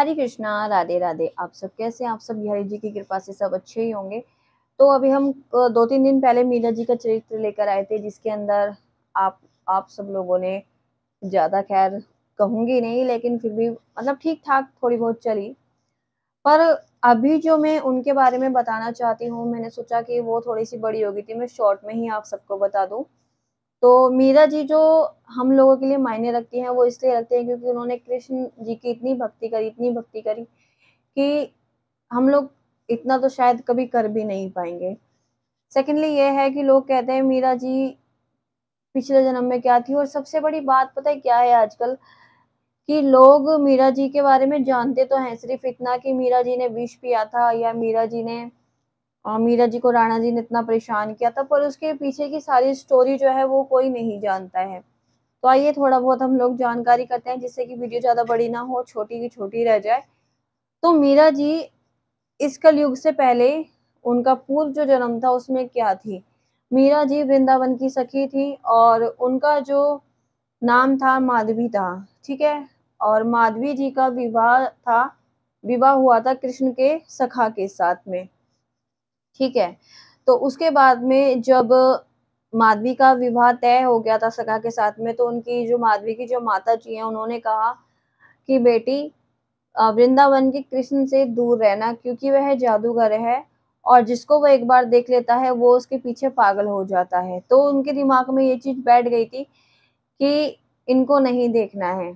हरे कृष्णा राधे राधे आप सब कैसे आप सब बिहारी जी की कृपा से सब अच्छे ही होंगे तो अभी हम दो तीन दिन पहले मीरा जी का चरित्र लेकर आए थे जिसके अंदर आप आप सब लोगों ने ज़्यादा खैर कहूँगी नहीं लेकिन फिर भी मतलब ठीक ठाक थोड़ी बहुत चली पर अभी जो मैं उनके बारे में बताना चाहती हूँ मैंने सोचा कि वो थोड़ी सी बड़ी होगी थी मैं शॉर्ट में ही आप सबको बता दूँ तो मीरा जी जो हम लोगों के लिए मायने रखती हैं वो इसलिए रखती हैं क्योंकि उन्होंने कृष्ण जी की इतनी भक्ति करी इतनी भक्ति करी कि हम लोग इतना तो शायद कभी कर भी नहीं पाएंगे सेकेंडली ये है कि लोग कहते हैं मीरा जी पिछले जन्म में क्या थी और सबसे बड़ी बात पता है क्या है आजकल कि लोग मीरा जी के बारे में जानते तो हैं सिर्फ इतना कि मीरा जी ने विष पिया था या मीरा जी ने और हाँ, मीरा जी को राणा जी ने इतना परेशान किया था पर उसके पीछे की सारी स्टोरी जो है वो कोई नहीं जानता है तो आइए थोड़ा बहुत हम लोग जानकारी करते हैं जिससे कि वीडियो ज़्यादा बड़ी ना हो छोटी की छोटी रह जाए तो मीरा जी इस कलयुग से पहले उनका पूर्व जो जन्म था उसमें क्या थी मीरा जी वृंदावन की सखी थी और उनका जो नाम था माधवी था ठीक है और माधवी जी का विवाह था विवाह हुआ था कृष्ण के सखा के साथ में ठीक है तो उसके बाद में जब माधवी का विवाह तय हो गया था सखा के साथ में तो उनकी जो माधवी की जो माता जी हैं उन्होंने कहा कि बेटी वृंदावन के कृष्ण से दूर रहना क्योंकि वह जादूगर है और जिसको वह एक बार देख लेता है वो उसके पीछे पागल हो जाता है तो उनके दिमाग में ये चीज़ बैठ गई थी कि इनको नहीं देखना है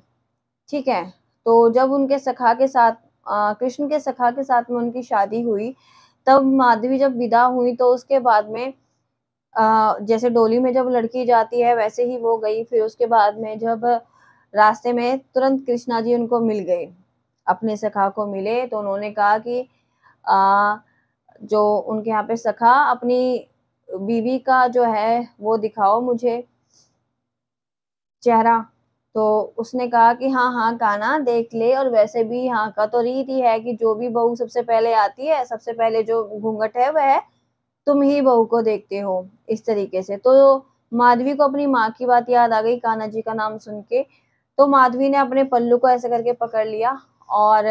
ठीक है तो जब उनके सखा के साथ कृष्ण के सखा के साथ में उनकी शादी हुई तब माधवी जब विदा हुई तो उसके बाद में आ, जैसे डोली में जब लड़की जाती है वैसे ही वो गई फिर उसके बाद में जब रास्ते में तुरंत कृष्णा जी उनको मिल गए अपने सखा को मिले तो उन्होंने कहा कि आ, जो उनके यहाँ पे सखा अपनी बीवी का जो है वो दिखाओ मुझे चेहरा तो उसने कहा कि हाँ हाँ काना देख ले और वैसे भी यहाँ का तो रीत ही है कि जो भी बहू सबसे पहले आती है सबसे पहले जो घूंघट है वह तुम ही बहू को देखते हो इस तरीके से तो माधवी को अपनी माँ की बात याद आ गई काना जी का नाम सुन के तो माधवी ने अपने पल्लू को ऐसे करके पकड़ लिया और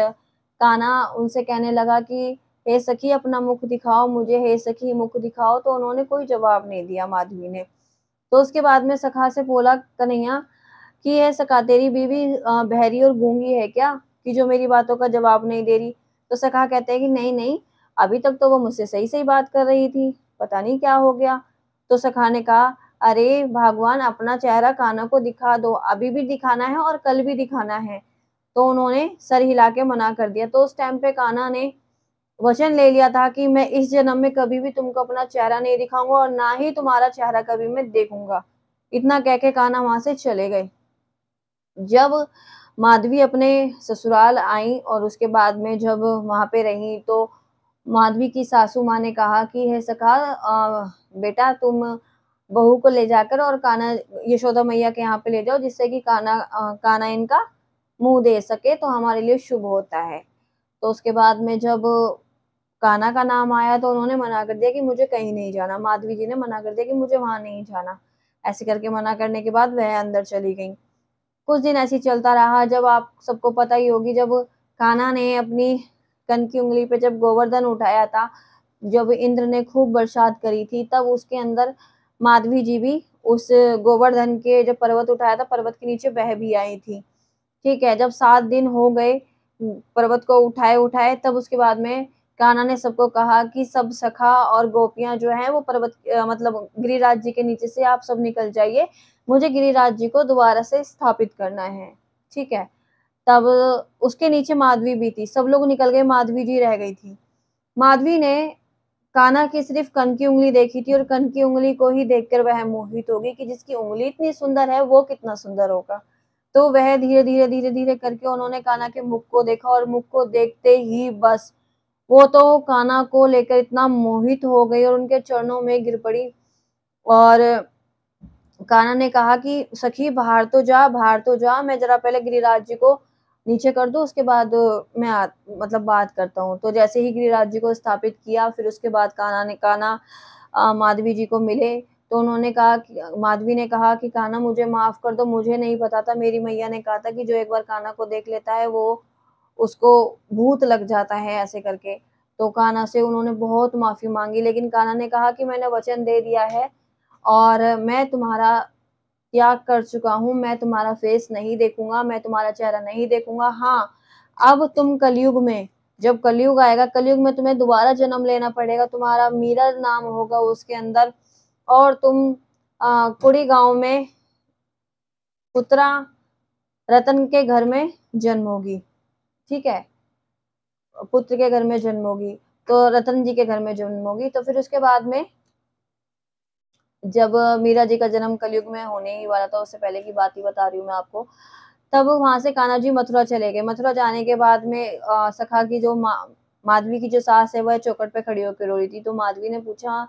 काना उनसे कहने लगा कि हे सखी अपना मुख दिखाओ मुझे हे सखी मुख दिखाओ तो उन्होंने कोई जवाब नहीं दिया माधवी ने तो उसके बाद में सखा से बोला कन्हैया कि यह सका तेरी बीवी बहरी और गूंगी है क्या कि जो मेरी बातों का जवाब नहीं दे रही तो सखा कहते हैं कि नहीं नहीं अभी तक तो वो मुझसे सही सही बात कर रही थी पता नहीं क्या हो गया तो सखा ने कहा अरे भगवान अपना चेहरा काना को दिखा दो अभी भी दिखाना है और कल भी दिखाना है तो उन्होंने सर हिला के मना कर दिया तो उस टाइम पे काना ने वचन ले लिया था कि मैं इस जन्म में कभी भी तुमको अपना चेहरा नहीं दिखाऊंगा और ना ही तुम्हारा चेहरा कभी मैं देखूंगा इतना कह के काना वहां से चले गए जब माधवी अपने ससुराल आई और उसके बाद में जब वहाँ पे रही तो माधवी की सासू माँ ने कहा कि है सखा बेटा तुम बहू को ले जाकर और काना यशोदा मैया के यहाँ पे ले जाओ जिससे कि काना आ, काना इनका मुंह दे सके तो हमारे लिए शुभ होता है तो उसके बाद में जब काना का नाम आया तो उन्होंने मना कर दिया कि मुझे कहीं नहीं जाना माधवी जी ने मना कर दिया कि मुझे वहां नहीं जाना ऐसे करके मना करने के बाद वह अंदर चली गई कुछ दिन ऐसे चलता रहा जब आप सबको पता ही होगी जब काना ने अपनी कन की उंगली पे जब गोवर्धन उठाया था जब इंद्र ने खूब बरसात करी थी तब उसके अंदर माधवी जी भी उस गोवर्धन के जब पर्वत उठाया था पर्वत के नीचे बह भी आई थी ठीक है जब सात दिन हो गए पर्वत को उठाए उठाए तब उसके बाद में काना ने सबको कहा कि सब सखा और गोपियां जो हैं वो पर्वत मतलब गिरिराज जी के नीचे से आप सब निकल जाइए मुझे गिरिराज जी को दोबारा से स्थापित करना है ठीक है तब उसके नीचे माधवी भी थी सब लोग निकल गए माधवी जी रह गई थी माधवी ने काना की सिर्फ कन की उंगली देखी थी और कन की उंगली को ही देखकर वह मोहित होगी कि जिसकी उंगली इतनी सुंदर है वो कितना सुंदर होगा तो वह धीरे धीरे धीरे धीरे करके उन्होंने काना के मुख को देखा और मुख को देखते ही बस वो तो काना को लेकर इतना मोहित हो गई और उनके चरणों में गिर पड़ी और काना ने कहा कि सखी बाहर तो जा बाहर तो जा मैं जरा पहले गिरिराज जी को नीचे कर दो उसके बाद मैं आ, मतलब बात करता हूँ तो जैसे ही गिरिराज जी को स्थापित किया फिर उसके बाद काना ने काना माधवी जी को मिले तो उन्होंने कहा कि माधवी ने कहा कि काना मुझे माफ़ कर दो मुझे नहीं पता था मेरी मैया ने कहा था कि जो एक बार काना को देख लेता है वो उसको भूत लग जाता है ऐसे करके तो काना से उन्होंने बहुत माफ़ी मांगी लेकिन काना ने कहा कि मैंने वचन दे दिया है और मैं तुम्हारा त्याग कर चुका हूँ मैं तुम्हारा फेस नहीं देखूंगा मैं तुम्हारा चेहरा नहीं देखूंगा हाँ अब तुम कलयुग में जब कलयुग आएगा कलयुग में तुम्हें दोबारा जन्म लेना पड़ेगा तुम्हारा मीरा नाम होगा उसके अंदर और तुम कुड़ी गांव में पुत्रा रतन के घर में जन्म होगी ठीक है पुत्र के घर में जन्म होगी तो रतन जी के घर में जन्म होगी तो फिर उसके बाद में जब मीरा जी का जन्म कलयुग में होने ही वाला था उससे पहले की बात ही बता रही हूँ मैं आपको तब वहां से कान्हा जी मथुरा चले गए मथुरा जाने के बाद में सखा की जो मा, माधवी की जो सास है वह चौकट पे खड़ी होकर रो रही थी तो माधवी ने पूछा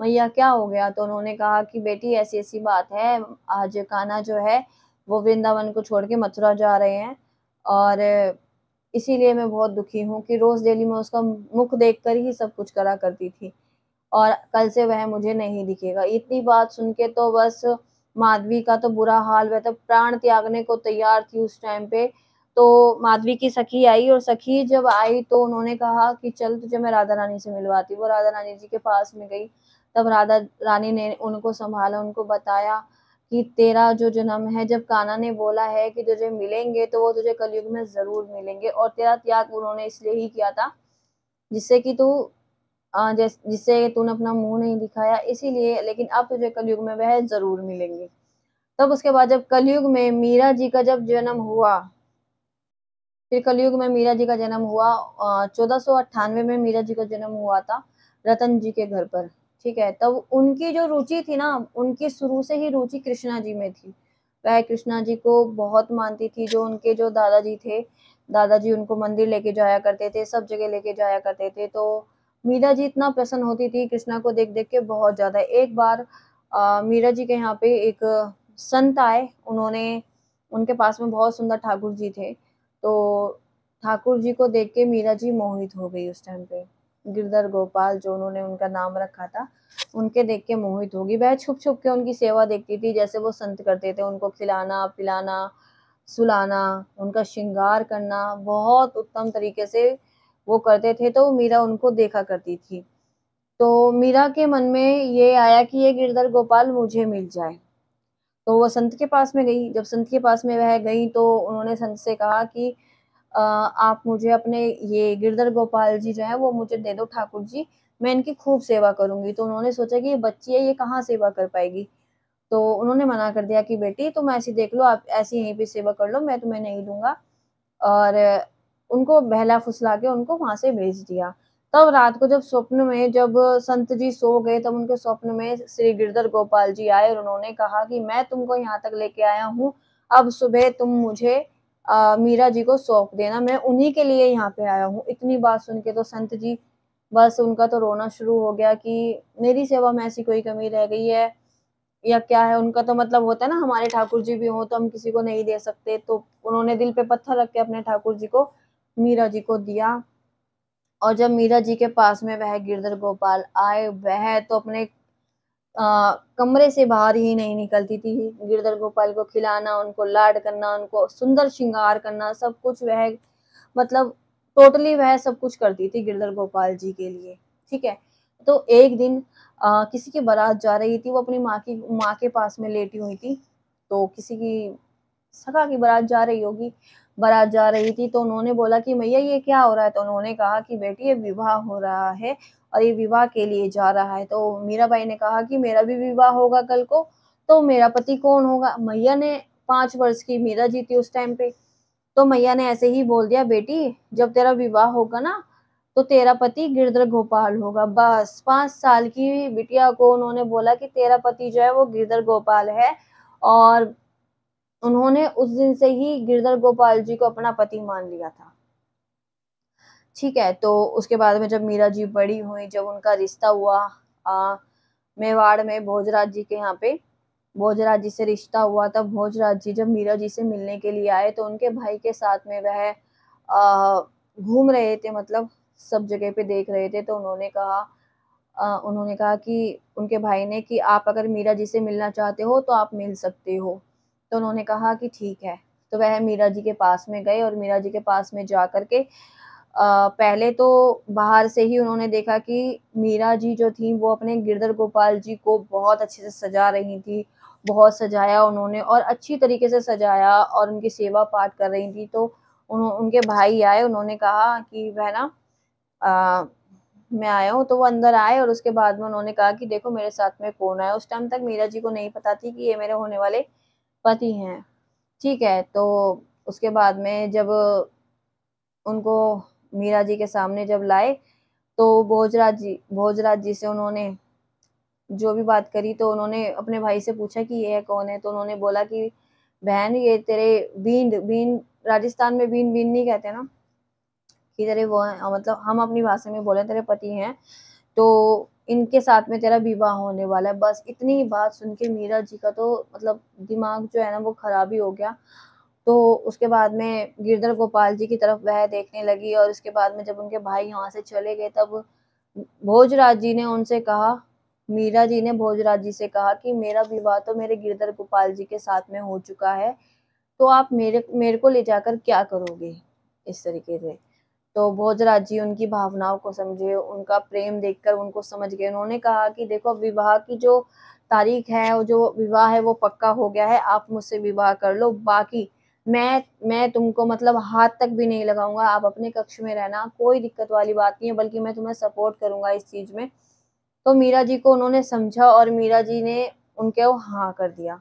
मैया क्या हो गया तो उन्होंने कहा कि बेटी ऐसी ऐसी बात है आज कान्हा जो है वो वृंदावन को छोड़ के मथुरा जा रहे हैं और इसीलिए मैं बहुत दुखी हूँ कि रोज़ डेली मैं उसका मुख कर ही सब कुछ करा करती थी और कल से वह मुझे नहीं दिखेगा इतनी बात सुन के तो बस माधवी का तो बुरा हाल वह तो प्राण त्यागने को तैयार थी उस टाइम पे तो माधवी की सखी आई और सखी जब आई तो उन्होंने कहा कि चल तुझे मैं राधा रानी से मिलवाती वो राधा रानी जी के पास में गई तब राधा रानी ने उनको संभाला उनको बताया कि तेरा जो जन्म है जब काना ने बोला है कि तुझे मिलेंगे तो वो तुझे कलयुग में ज़रूर मिलेंगे और तेरा त्याग उन्होंने इसलिए ही किया था जिससे कि तू जिससे तूने अपना मुंह नहीं दिखाया इसीलिए लेकिन अब तुझे कलयुग में वह ज़रूर मिलेंगे तब उसके बाद जब कलयुग में मीरा जी का जब जन्म हुआ फिर कलयुग में मीरा जी का जन्म हुआ चौदह में मीरा जी का जन्म हुआ था रतन जी के घर पर ठीक है तब उनकी जो रुचि थी ना उनकी शुरू से ही रुचि कृष्णा जी में थी वह कृष्णा जी को बहुत मानती थी जो उनके जो दादाजी थे दादाजी उनको मंदिर लेके जाया करते थे सब जगह लेके जाया करते थे तो मीरा जी इतना प्रसन्न होती थी कृष्णा को देख देख के बहुत ज़्यादा एक बार आ, मीरा जी के यहाँ पे एक संत आए उन्होंने उनके पास में बहुत सुंदर ठाकुर जी थे तो ठाकुर जी को देख के मीरा जी मोहित हो गई उस टाइम पे गिरधर गोपाल जो उन्होंने उनका नाम रखा था उनके देख के मोहित होगी वह छुप छुप के उनकी सेवा देखती थी जैसे वो संत करते थे उनको खिलाना पिलाना सुलाना उनका श्रृंगार करना बहुत उत्तम तरीके से वो करते थे तो मीरा उनको देखा करती थी तो मीरा के मन में ये आया कि ये गिरधर गोपाल मुझे मिल जाए तो वह संत के पास में गई जब संत के पास में वह गई तो उन्होंने संत से कहा कि आप मुझे अपने ये गिरधर गोपाल जी जो है वो मुझे दे दो ठाकुर जी मैं इनकी खूब सेवा करूंगी तो उन्होंने सोचा कि ये बच्ची है ये कहाँ सेवा कर पाएगी तो उन्होंने मना कर दिया कि बेटी तुम ऐसी देख लो आप ऐसी यहीं पे सेवा कर लो मैं तुम्हें नहीं दूंगा और उनको बहला फुसला के उनको वहां से भेज दिया तब रात को जब स्वप्न में जब संत जी सो गए तब उनके स्वप्न में श्री गिरधर गोपाल जी आए और उन्होंने कहा कि मैं तुमको यहाँ तक लेके आया हूँ अब सुबह तुम मुझे आ, मीरा जी को सौंप देना मैं उन्हीं के लिए यहाँ पे आया हूँ इतनी बात सुन के तो संत जी बस उनका तो रोना शुरू हो गया कि मेरी सेवा में ऐसी कोई कमी रह गई है या क्या है उनका तो मतलब होता है ना हमारे ठाकुर जी भी हों तो हम किसी को नहीं दे सकते तो उन्होंने दिल पे पत्थर रख के अपने ठाकुर जी को मीरा जी को दिया और जब मीरा जी के पास में वह गिरधर गोपाल आए वह तो अपने आ, कमरे से बाहर ही नहीं निकलती थी गिरधर गोपाल को खिलाना उनको लाड करना उनको सुंदर श्रृंगार करना सब कुछ वह मतलब टोटली वह सब कुछ करती थी गिरधर गोपाल जी के लिए ठीक है तो एक दिन आ, किसी की बारात जा रही थी वो अपनी माँ की माँ के पास में लेटी हुई थी तो किसी की सखा की बारात जा रही होगी बारात जा रही थी तो उन्होंने बोला कि मैया ये क्या हो रहा है तो उन्होंने कहा कि बेटी ये विवाह हो रहा है और ये विवाह के लिए जा रहा है तो मीरा बाई ने कहा कि मेरा भी विवाह होगा कल को तो मेरा पति कौन होगा मैया ने पांच वर्ष की मीरा जी थी उस टाइम पे तो मैया ने ऐसे ही बोल दिया बेटी जब तेरा विवाह होगा ना तो तेरा पति गिरधर गोपाल होगा बस पांच साल की बिटिया को उन्होंने बोला कि तेरा पति जो है वो गिरधर गोपाल है और उन्होंने उस दिन से ही गिरधर गोपाल जी को अपना पति मान लिया था ठीक है तो उसके बाद में जब मीरा जी बड़ी हुई जब उनका रिश्ता हुआ आ, मेवाड़ में भोजराज जी के यहाँ पे भोजराज जी से रिश्ता हुआ तब भोजराज जी जब मीरा जी से मिलने के लिए आए तो उनके भाई के साथ में वह घूम रहे थे मतलब सब जगह पे देख रहे थे तो उन्होंने कहा आ, उन्होंने कहा कि उनके भाई ने कि आप अगर मीरा जी से मिलना चाहते हो तो आप मिल सकते हो तो उन्होंने कहा कि ठीक है तो वह मीरा जी के पास में गए और मीरा जी के पास में जा कर के आ, पहले तो बाहर से ही उन्होंने देखा कि मीरा जी जो थी वो अपने गिरधर गोपाल जी को बहुत अच्छे से सजा रही थी बहुत सजाया उन्होंने और अच्छी तरीके से सजाया और उनकी सेवा पाठ कर रही थी तो उन, उनके भाई आए उन्होंने कहा कि वह ना मैं आया हूँ तो वो अंदर आए और उसके बाद में उन्होंने कहा कि देखो मेरे साथ में कौन आया उस टाइम तक मीरा जी को नहीं पता थी कि ये मेरे होने वाले पति हैं ठीक है तो उसके बाद में जब उनको मीरा जी के सामने जब लाए तो भोजराज जी भोजराज जी से उन्होंने जो भी बात करी तो उन्होंने अपने भाई से पूछा कि यह कौन है तो उन्होंने बोला कि बहन ये तेरे भींड भींड राजस्थान में भीन भीन नहीं कहते ना कि तेरे वो हैं मतलब हम अपनी भाषा में बोले तेरे पति हैं तो इनके साथ में तेरा विवाह होने वाला है बस इतनी बात सुन के मीरा जी का तो मतलब दिमाग जो है ना वो खराब ही हो गया तो उसके बाद में गिरधर गोपाल जी की तरफ वह देखने लगी और उसके बाद में जब उनके भाई यहाँ से चले गए तब भोजराज जी ने उनसे कहा मीरा जी ने भोजराज जी से कहा कि मेरा विवाह तो मेरे गिरधर गोपाल जी के साथ में हो चुका है तो आप मेरे मेरे को ले जाकर क्या करोगे इस तरीके से तो भोजराज जी उनकी भावनाओं को समझे उनका प्रेम देखकर उनको समझ गए उन्होंने कहा कि देखो विवाह की जो तारीख है वो जो विवाह है वो पक्का हो गया है आप मुझसे विवाह कर लो बाकी मैं मैं तुमको मतलब हाथ तक भी नहीं लगाऊंगा आप अपने कक्ष में रहना कोई दिक्कत वाली बात नहीं है बल्कि मैं तुम्हें सपोर्ट करूंगा इस चीज़ में तो मीरा जी को उन्होंने समझा और मीरा जी ने उनके वो हाँ कर दिया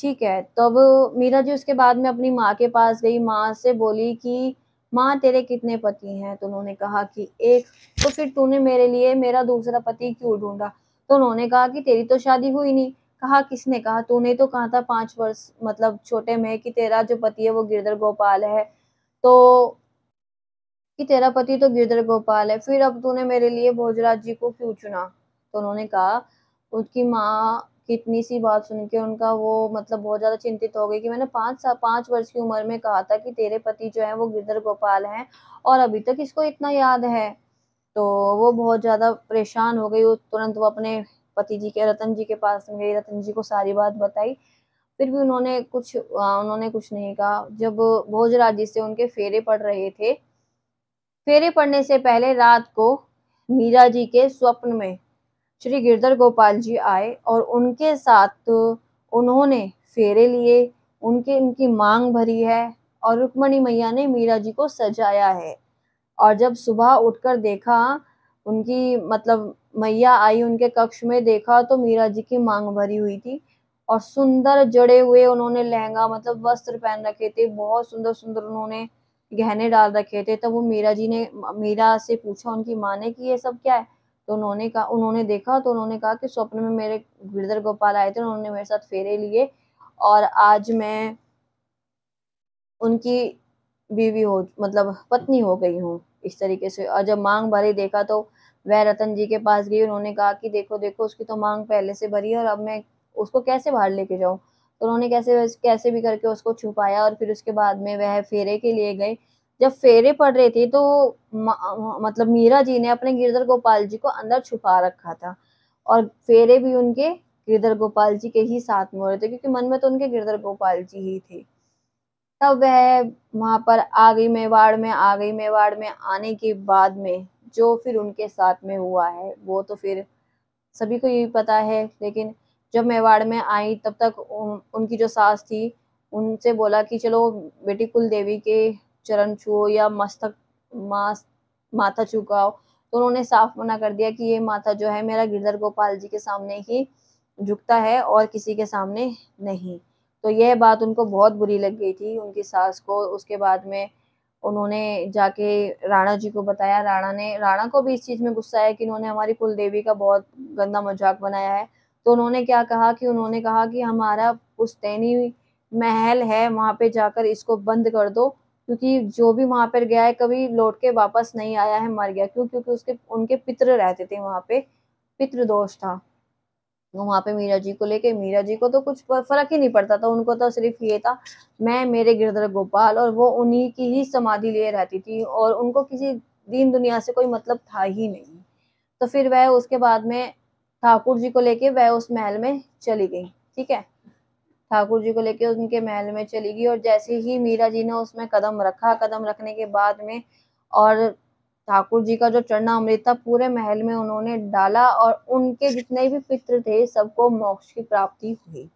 ठीक है तब तो मीरा जी उसके बाद में अपनी माँ के पास गई माँ से बोली कि माँ तेरे कितने पति हैं तो उन्होंने कहा कि एक तो फिर तूने मेरे लिए मेरा दूसरा पति क्यों ढूंढा तो उन्होंने कहा कि तेरी तो शादी हुई नहीं कहा किसने कहा तूने तो कहा था पांच वर्ष मतलब छोटे में कि तेरा जो पति है वो गिरधर गोपाल है तो कि तेरा पति तो गिरधर गोपाल है फिर अब तूने मेरे लिए भोजराज जी को क्यों चुना तो उन्होंने कहा उसकी माँ कितनी इतनी सी बात सुन के उनका वो मतलब बहुत ज़्यादा चिंतित हो गई कि मैंने पांच साल पांच वर्ष की उम्र में कहा था कि तेरे पति जो है वो गिरधर गोपाल हैं और अभी तक इसको इतना याद है तो वो बहुत ज़्यादा परेशान हो गई वो तुरंत वो अपने पति जी के रतन जी के पास गई रतन जी को सारी बात बताई फिर भी उन्होंने कुछ उन्होंने कुछ नहीं कहा जब भोजराज जी से उनके फेरे पड़ रहे थे फेरे पड़ने से पहले रात को मीरा जी के स्वप्न में श्री गिरधर गोपाल जी आए और उनके साथ उन्होंने फेरे लिए उनके उनकी मांग भरी है और रुक्मणी मैया ने मीरा जी को सजाया है और जब सुबह उठकर देखा उनकी मतलब मैया आई उनके कक्ष में देखा तो मीरा जी की मांग भरी हुई थी और सुंदर जड़े हुए उन्होंने लहंगा मतलब वस्त्र पहन रखे थे बहुत सुंदर सुंदर उन्होंने गहने डाल रखे थे तो वो मीरा जी ने मीरा से पूछा उनकी माँ ने कि ये सब क्या है तो उन्होंने कहा उन्होंने देखा तो उन्होंने कहा कि स्वप्न में मेरे गिरधर गोपाल आए थे उन्होंने मेरे साथ फेरे लिए और आज मैं उनकी बीवी हो मतलब पत्नी हो गई हूँ इस तरीके से और जब मांग भरी देखा तो वह रतन जी के पास गई उन्होंने कहा कि देखो देखो उसकी तो मांग पहले से भरी है और अब मैं उसको कैसे बाहर लेके जाऊँ तो उन्होंने कैसे कैसे भी करके उसको छुपाया और फिर उसके बाद में वह फेरे के लिए गए जब फेरे पड़ रहे थे तो मतलब मीरा जी ने अपने गिरधर गोपाल जी को अंदर छुपा रखा था और फेरे भी उनके गिरधर गोपाल जी के ही साथ में हो रहे थे क्योंकि मन में तो उनके गिरधर गोपाल जी ही थे तब वह वहां पर आ गई मेवाड़ में आ गई मेवाड़ में आने के बाद में जो फिर उनके साथ में हुआ है वो तो फिर सभी को यही पता है लेकिन जब मेवाड़ में आई तब तक उन, उनकी जो सास थी उनसे बोला कि चलो बेटी कुल देवी के चरण छुओ या मस्तक मास माथा चुकाओ तो उन्होंने साफ मना कर दिया कि ये माथा जो है मेरा गिरधर गोपाल जी के सामने ही झुकता है और किसी के सामने नहीं तो यह बात उनको बहुत बुरी लग गई थी उनकी सास को उसके बाद में उन्होंने जाके राणा जी को बताया राणा ने राणा को भी इस चीज़ में गुस्सा है कि इन्होंने हमारी कुल देवी का बहुत गंदा मजाक बनाया है तो उन्होंने क्या कहा कि उन्होंने कहा कि हमारा पुस्तैनी महल है वहाँ पे जाकर इसको बंद कर दो क्योंकि जो भी वहाँ पर गया है कभी लौट के वापस नहीं आया है मर गया क्यों क्योंकि उसके उनके पितृ रहते थे वहाँ पे पितृदोष था तो वहाँ पे मीरा जी को लेके मीरा जी को तो कुछ फर्क ही नहीं पड़ता था उनको तो सिर्फ ये था मैं मेरे गिरधर गोपाल और वो उन्हीं की ही समाधि लिए रहती थी और उनको किसी दीन दुनिया से कोई मतलब था ही नहीं तो फिर वह उसके बाद में ठाकुर जी को लेके वह उस महल में चली गई ठीक है ठाकुर जी को लेकर उनके महल में चली गई और जैसे ही मीरा जी ने उसमें कदम रखा कदम रखने के बाद में और ठाकुर जी का जो चरणा अमृत था पूरे महल में उन्होंने डाला और उनके जितने भी पित्र थे सबको मोक्ष की प्राप्ति हुई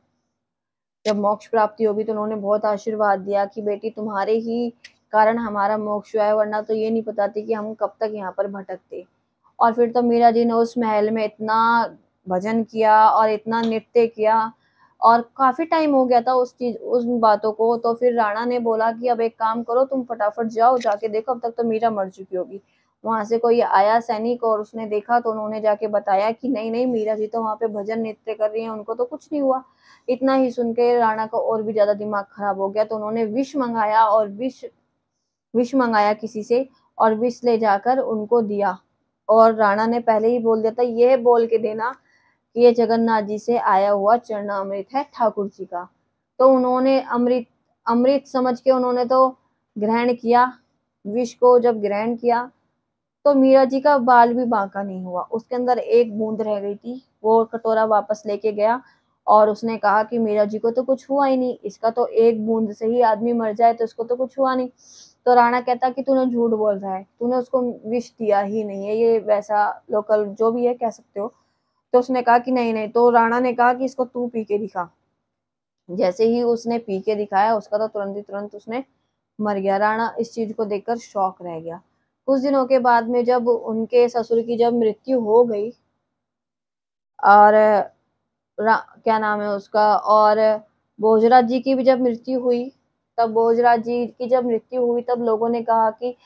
जब मोक्ष प्राप्ति होगी तो उन्होंने बहुत आशीर्वाद दिया कि बेटी तुम्हारे ही कारण हमारा मोक्ष हुआ है वरना तो ये नहीं पता थी कि हम कब तक यहाँ पर भटकते और फिर तो मीरा जी ने उस महल में इतना भजन किया और इतना नृत्य किया और काफ़ी टाइम हो गया था उस चीज उस बातों को तो फिर राणा ने बोला कि अब एक काम करो तुम फटाफट जाओ जाके देखो अब तक तो मीरा मर चुकी होगी वहां से कोई आया सैनिक और उसने देखा तो उन्होंने जाके बताया कि नहीं नहीं मीरा जी तो वहाँ पे भजन नृत्य कर रही हैं उनको तो कुछ नहीं हुआ इतना ही सुन के राणा का और भी ज़्यादा दिमाग खराब हो गया तो उन्होंने विष मंगाया और विष विष मंगाया किसी से और विष ले जाकर उनको दिया और राणा ने पहले ही बोल दिया था यह बोल के देना कि ये जगन्नाथ जी से आया हुआ चरण अमृत है ठाकुर जी का तो उन्होंने अमृत अमृत समझ के उन्होंने तो ग्रहण किया विष को जब ग्रहण किया तो मीरा जी का बाल भी बांका नहीं हुआ उसके अंदर एक बूंद रह गई थी वो कटोरा वापस लेके गया और उसने कहा कि मीरा जी को तो कुछ हुआ ही नहीं इसका तो एक बूंद से ही आदमी मर जाए तो इसको तो कुछ हुआ नहीं तो राणा कहता कि तूने झूठ बोल रहा है तूने उसको विष दिया ही नहीं है ये वैसा लोकल जो भी है कह सकते हो तो उसने कहा कि नहीं नहीं तो राणा ने कहा कि इसको तू पी के दिखा जैसे ही उसने पी के दिखाया उसका तो तुरंत ही तुरंत उसने मर गया राणा इस चीज को देखकर शौक रह गया कुछ दिनों के बाद में जब उनके ससुर की जब मृत्यु हो गई और क्या नाम है उसका और भोजराज जी की भी जब मृत्यु हुई तब भोजराज जी की जब मृत्यु हुई तब लोगों ने कहा कि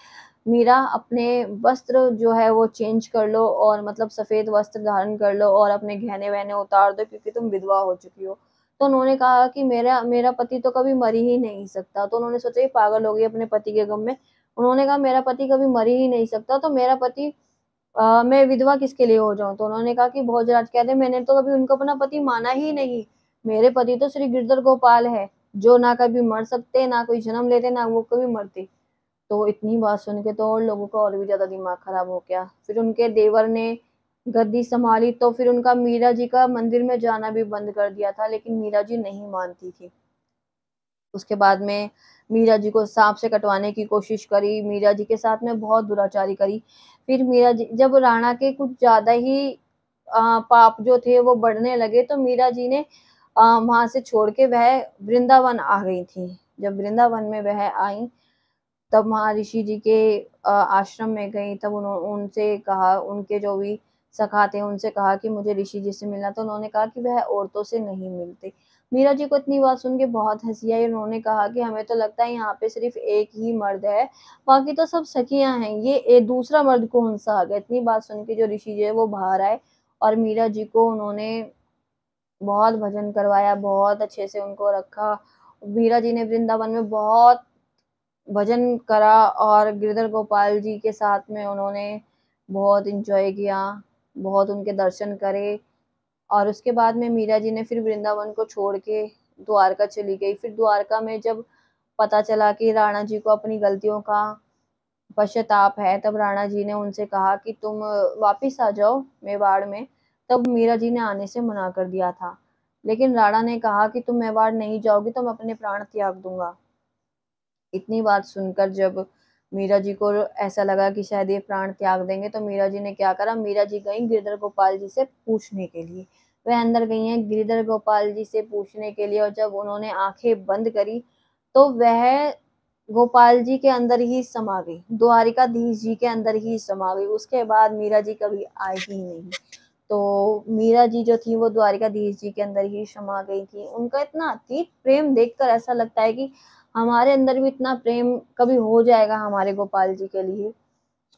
मीरा अपने वस्त्र जो है वो चेंज कर लो और मतलब सफ़ेद वस्त्र धारण कर लो और अपने गहने वहने उतार दो क्योंकि तुम विधवा हो चुकी हो तो उन्होंने कहा कि मेरा मेरा पति तो कभी मर ही नहीं सकता तो उन्होंने सोचा ये पागल हो गई अपने पति के गम में उन्होंने कहा मेरा पति कभी मर ही नहीं सकता तो मेरा पति मैं विधवा किसके लिए हो जाऊं तो उन्होंने कहा कि बहुत जराज कहते मैंने तो कभी उनको अपना पति माना ही नहीं मेरे पति तो श्री गिरधर गोपाल है जो ना कभी मर सकते ना कोई जन्म लेते ना वो कभी मरते तो इतनी बात सुन के तो और लोगों का और भी ज़्यादा दिमाग ख़राब हो गया फिर उनके देवर ने गद्दी संभाली तो फिर उनका मीरा जी का मंदिर में जाना भी बंद कर दिया था लेकिन मीरा जी नहीं मानती थी उसके बाद में मीरा जी को सांप से कटवाने की कोशिश करी मीरा जी के साथ में बहुत दुराचारी करी फिर मीरा जी जब राणा के कुछ ज़्यादा ही आ, पाप जो थे वो बढ़ने लगे तो मीरा जी ने वहां से छोड़ के वह वृंदावन आ गई थी जब वृंदावन में वह आई तब ऋषि जी के आश्रम में गई तब उन्होंने उनसे कहा उनके जो भी सखा थे उनसे कहा कि मुझे ऋषि जी से मिलना तो उन्होंने कहा कि वह औरतों से नहीं मिलते मीरा जी को इतनी बात सुन के बहुत हंसी आई उन्होंने कहा कि हमें तो लगता है यहाँ पे सिर्फ एक ही मर्द है बाकी तो सब सखियाँ हैं ये एक दूसरा मर्द को हंसा आ गया इतनी बात सुन के जो ऋषि जी है वो बाहर आए और मीरा जी को उन्होंने बहुत भजन करवाया बहुत अच्छे से उनको रखा मीरा जी ने वृंदावन में बहुत भजन करा और गिरधर गोपाल जी के साथ में उन्होंने बहुत इंजॉय किया बहुत उनके दर्शन करे और उसके बाद में मीरा जी ने फिर वृंदावन को छोड़ के द्वारका चली गई फिर द्वारका में जब पता चला कि राणा जी को अपनी गलतियों का पश्चाताप है तब राणा जी ने उनसे कहा कि तुम वापस आ जाओ मेवाड़ में तब मीरा जी ने आने से मना कर दिया था लेकिन राणा ने कहा कि तुम मेवाड़ नहीं जाओगी तो मैं अपने प्राण त्याग दूंगा इतनी बात सुनकर जब मीरा जी को ऐसा लगा कि शायद ये प्राण त्याग देंगे तो मीरा जी ने क्या करा मीरा जी गई गिरधर गोपाल जी से पूछने के लिए वह अंदर गई हैं गिरिधर गोपाल जी से पूछने के लिए और जब उन्होंने आंखें बंद करी तो वह गोपाल जी के अंदर ही समा गई द्वारिकाधीश जी के अंदर ही समा गई उसके बाद मीरा जी कभी आई ही नहीं तो मीरा जी जो थी वो द्वारिकाधीश जी के अंदर ही समा गई थी उनका इतना अतीत प्रेम देखकर ऐसा लगता है कि हमारे अंदर भी इतना प्रेम कभी हो जाएगा हमारे गोपाल जी के लिए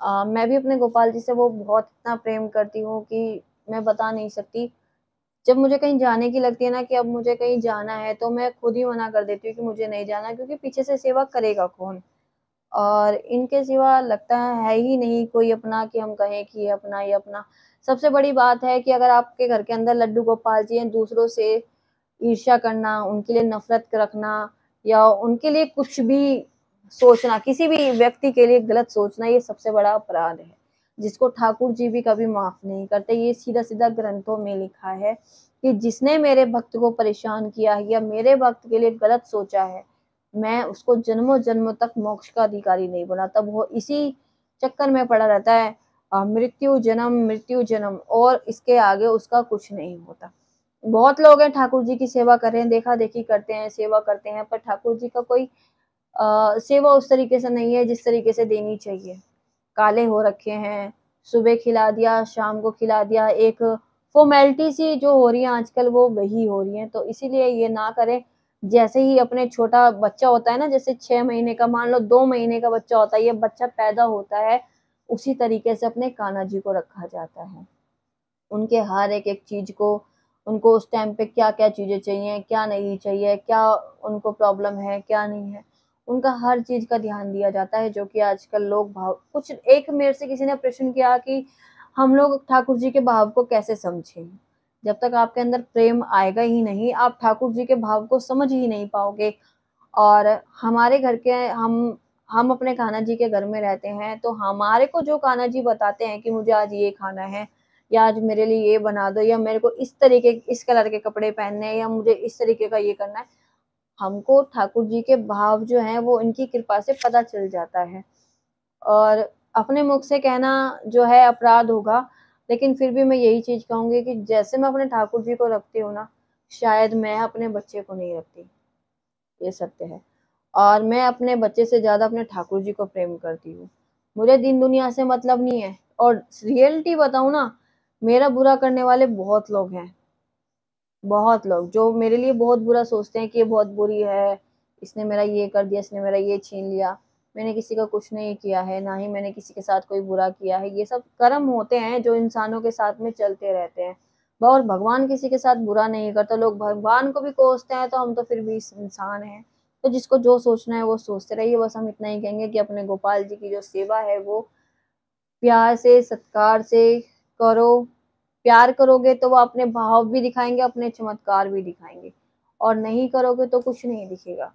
आ, मैं भी अपने गोपाल जी से वो बहुत इतना प्रेम करती हूँ कि मैं बता नहीं सकती जब मुझे कहीं जाने की लगती है ना कि अब मुझे कहीं जाना है तो मैं खुद ही मना कर देती हूँ कि मुझे नहीं जाना क्योंकि पीछे से सेवा करेगा कौन और इनके सिवा लगता है ही नहीं कोई अपना कि हम कहें कि ये अपना ही अपना सबसे बड़ी बात है कि अगर आपके घर के अंदर लड्डू गोपाल जी हैं दूसरों से ईर्ष्या करना उनके लिए नफरत रखना या उनके लिए कुछ भी सोचना किसी भी व्यक्ति के लिए गलत सोचना ये सबसे बड़ा अपराध है जिसको ठाकुर जी भी कभी माफ नहीं करते ये सीधा सीधा ग्रंथों में लिखा है कि जिसने मेरे भक्त को परेशान किया है या मेरे भक्त के लिए गलत सोचा है मैं उसको जन्मों जन्मों तक मोक्ष का अधिकारी नहीं बना तब वो इसी चक्कर में पड़ा रहता है मृत्यु जन्म मृत्यु जन्म और इसके आगे उसका कुछ नहीं होता बहुत लोग हैं ठाकुर जी की सेवा कर रहे हैं देखा देखी करते हैं सेवा करते हैं पर ठाकुर जी का कोई आ, सेवा उस तरीके से नहीं है जिस तरीके से देनी चाहिए काले हो रखे हैं सुबह खिला दिया शाम को खिला दिया एक फॉर्मेलिटी सी जो हो रही है आजकल वो वही हो रही है तो इसीलिए ये ना करें जैसे ही अपने छोटा बच्चा होता है ना जैसे छह महीने का मान लो दो महीने का बच्चा होता है ये बच्चा पैदा होता है उसी तरीके से अपने कान्हा जी को रखा जाता है उनके हर एक एक चीज़ को उनको उस टाइम पे क्या क्या चीज़ें चाहिए क्या नहीं चाहिए क्या उनको प्रॉब्लम है क्या नहीं है उनका हर चीज़ का ध्यान दिया जाता है जो कि आजकल लोग भाव कुछ एक मेरे से किसी ने प्रश्न किया कि हम लोग ठाकुर जी के भाव को कैसे समझें जब तक आपके अंदर प्रेम आएगा ही नहीं आप ठाकुर जी के भाव को समझ ही नहीं पाओगे और हमारे घर के हम हम अपने खाना जी के घर में रहते हैं तो हमारे को जो खाना जी बताते हैं कि मुझे आज ये खाना है या आज मेरे लिए ये बना दो या मेरे को इस तरीके इस कलर के कपड़े पहनने हैं या मुझे इस तरीके का ये करना है हमको ठाकुर जी के भाव जो हैं वो इनकी कृपा से पता चल जाता है और अपने मुख से कहना जो है अपराध होगा लेकिन फिर भी मैं यही चीज़ कहूंगी कि जैसे मैं अपने ठाकुर जी को रखती हूँ ना शायद मैं अपने बच्चे को नहीं रखती ये सत्य है और मैं अपने बच्चे से ज़्यादा अपने ठाकुर जी को प्रेम करती हूँ मुझे दिन दुनिया से मतलब नहीं है और रियलिटी बताऊ ना मेरा बुरा करने वाले बहुत लोग हैं बहुत लोग जो मेरे लिए बहुत बुरा सोचते हैं कि ये बहुत बुरी है इसने मेरा ये कर दिया इसने मेरा ये छीन लिया मैंने किसी का कुछ नहीं किया है ना ही मैंने किसी के साथ कोई बुरा किया है ये सब कर्म होते हैं जो इंसानों के साथ में चलते रहते हैं और भगवान किसी के साथ बुरा नहीं करता लोग भगवान को भी कोसते हैं तो हम तो फिर भी इंसान हैं तो जिसको जो सोचना है वो सोचते रहिए बस हम इतना ही कहेंगे कि अपने गोपाल जी की जो सेवा है वो प्यार से सत्कार से करो प्यार करोगे तो वो अपने भाव भी दिखाएंगे अपने चमत्कार भी दिखाएंगे और नहीं करोगे तो कुछ नहीं दिखेगा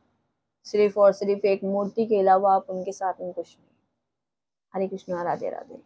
सिर्फ और सिर्फ एक मूर्ति के अलावा आप उनके साथ में कुछ नहीं हरे कृष्ण राधे राधे